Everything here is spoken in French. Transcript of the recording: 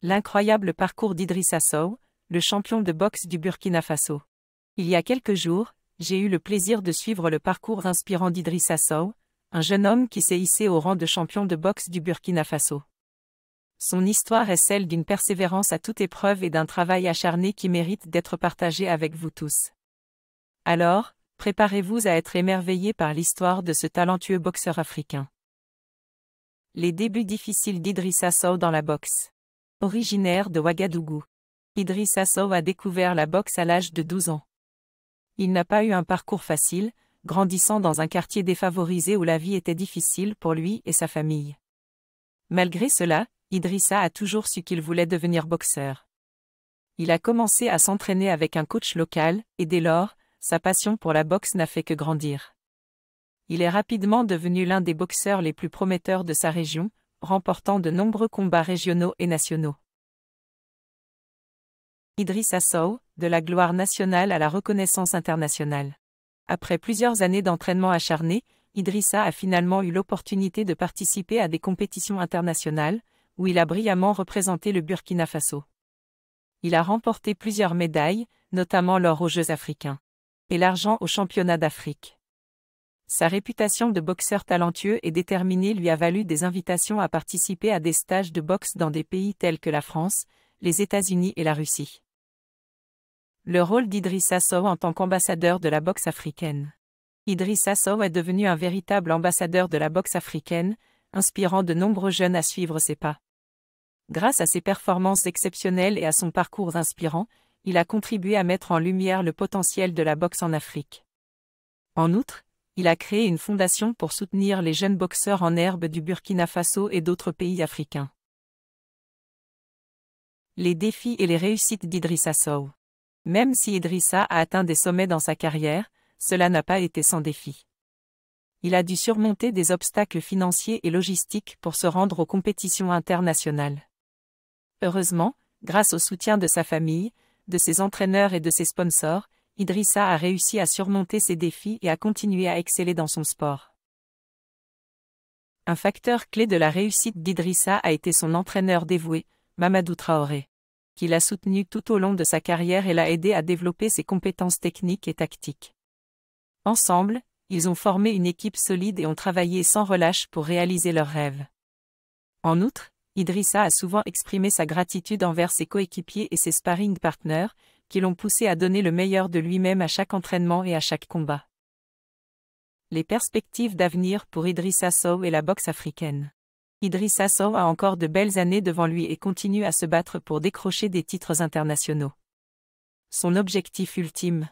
L'incroyable parcours d'Idrissa Sow, le champion de boxe du Burkina Faso. Il y a quelques jours, j'ai eu le plaisir de suivre le parcours inspirant d'Idrissa Sow, un jeune homme qui s'est hissé au rang de champion de boxe du Burkina Faso. Son histoire est celle d'une persévérance à toute épreuve et d'un travail acharné qui mérite d'être partagé avec vous tous. Alors, préparez-vous à être émerveillé par l'histoire de ce talentueux boxeur africain. Les débuts difficiles d'Idrissa Sow dans la boxe. Originaire de Ouagadougou. Idrissa Sow a découvert la boxe à l'âge de 12 ans. Il n'a pas eu un parcours facile, grandissant dans un quartier défavorisé où la vie était difficile pour lui et sa famille. Malgré cela, Idrissa a toujours su qu'il voulait devenir boxeur. Il a commencé à s'entraîner avec un coach local, et dès lors, sa passion pour la boxe n'a fait que grandir. Il est rapidement devenu l'un des boxeurs les plus prometteurs de sa région, remportant de nombreux combats régionaux et nationaux. Idrissa Sow, de la gloire nationale à la reconnaissance internationale. Après plusieurs années d'entraînement acharné, Idrissa a finalement eu l'opportunité de participer à des compétitions internationales, où il a brillamment représenté le Burkina Faso. Il a remporté plusieurs médailles, notamment l'or aux Jeux africains et l'argent aux championnats d'Afrique. Sa réputation de boxeur talentueux et déterminé lui a valu des invitations à participer à des stages de boxe dans des pays tels que la France, les États-Unis et la Russie. Le rôle d'Idrissa Sow en tant qu'ambassadeur de la boxe africaine. Idrissa Sow est devenu un véritable ambassadeur de la boxe africaine, inspirant de nombreux jeunes à suivre ses pas. Grâce à ses performances exceptionnelles et à son parcours inspirant, il a contribué à mettre en lumière le potentiel de la boxe en Afrique. En outre, il a créé une fondation pour soutenir les jeunes boxeurs en herbe du Burkina Faso et d'autres pays africains. Les défis et les réussites d'Idrissa Sow. Même si Idrissa a atteint des sommets dans sa carrière, cela n'a pas été sans défi. Il a dû surmonter des obstacles financiers et logistiques pour se rendre aux compétitions internationales. Heureusement, grâce au soutien de sa famille, de ses entraîneurs et de ses sponsors, Idrissa a réussi à surmonter ses défis et à continuer à exceller dans son sport. Un facteur clé de la réussite d'Idrissa a été son entraîneur dévoué, Mamadou Traoré, qui l'a soutenu tout au long de sa carrière et l'a aidé à développer ses compétences techniques et tactiques. Ensemble, ils ont formé une équipe solide et ont travaillé sans relâche pour réaliser leurs rêves. En outre, Idrissa a souvent exprimé sa gratitude envers ses coéquipiers et ses sparring partners, qui l'ont poussé à donner le meilleur de lui-même à chaque entraînement et à chaque combat. Les perspectives d'avenir pour Idrissa Sow et la boxe africaine. Idrissa Sow a encore de belles années devant lui et continue à se battre pour décrocher des titres internationaux. Son objectif ultime,